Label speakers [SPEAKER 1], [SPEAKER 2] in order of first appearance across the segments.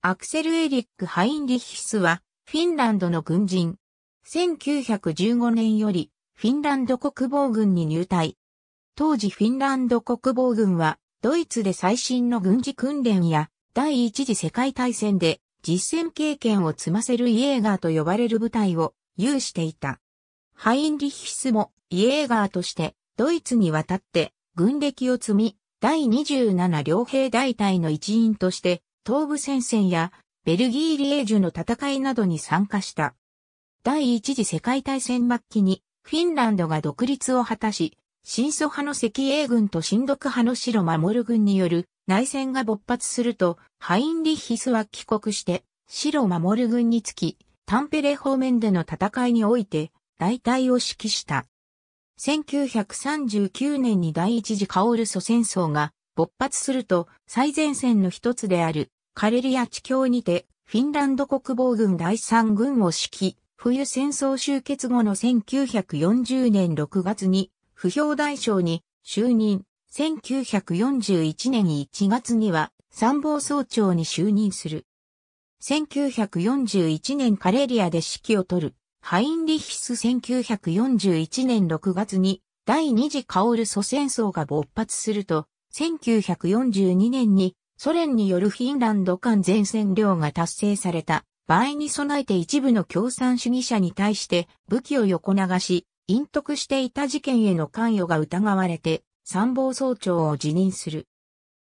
[SPEAKER 1] アクセル・エリック・ハインリッヒスは、フィンランドの軍人。1915年より、フィンランド国防軍に入隊。当時フィンランド国防軍は、ドイツで最新の軍事訓練や、第一次世界大戦で、実戦経験を積ませるイエーガーと呼ばれる部隊を有していた。ハインリッヒスもイエーガーとしてドイツに渡って軍歴を積み、第27両兵大隊の一員として東部戦線やベルギーリエージュの戦いなどに参加した。第一次世界大戦末期にフィンランドが独立を果たし、新祖派の赤英軍と新独派の白守軍による内戦が勃発すると、ハインリッヒスは帰国して、白守軍につき、タンペレ方面での戦いにおいて、大隊を指揮した。1939年に第一次カオルソ戦争が勃発すると最前線の一つであるカレリア地境にて、フィンランド国防軍第三軍を指揮、冬戦争終結後の1940年6月に、不評大将に就任、1941年1月には参謀総長に就任する。1941年カレリアで指揮を取る、ハインリヒス1941年6月に第二次カオルソ戦争が勃発すると、1942年にソ連によるフィンランド間全占領が達成された場合に備えて一部の共産主義者に対して武器を横流し、隠匿していた事件への関与が疑われて参謀総長を辞任する。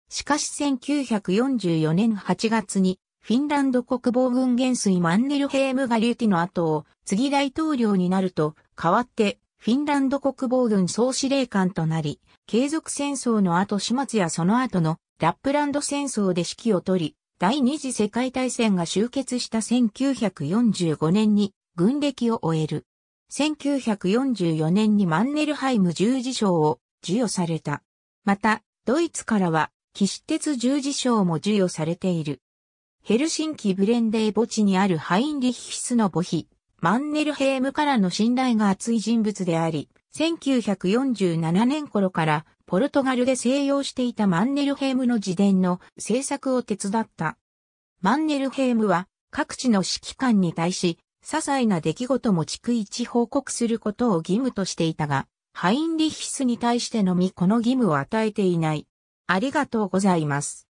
[SPEAKER 1] しかし1944年8月にフィンランド国防軍元帥マンネルヘームガリュティの後を次大統領になると変わってフィンランド国防軍総司令官となり、継続戦争の後始末やその後のラップランド戦争で指揮を取り、第二次世界大戦が終結した1945年に軍歴を終える。1944年にマンネルハイム十字章を授与された。また、ドイツからは、騎士鉄十字章も授与されている。ヘルシンキ・ブレンデー墓地にあるハインリヒスの墓碑、マンネルヘームからの信頼が厚い人物であり、1947年頃からポルトガルで静養していたマンネルヘームの自伝の制作を手伝った。マンネルヘームは各地の指揮官に対し、些細な出来事も逐一報告することを義務としていたが、ハインリヒスに対してのみこの義務を与えていない。ありがとうございます。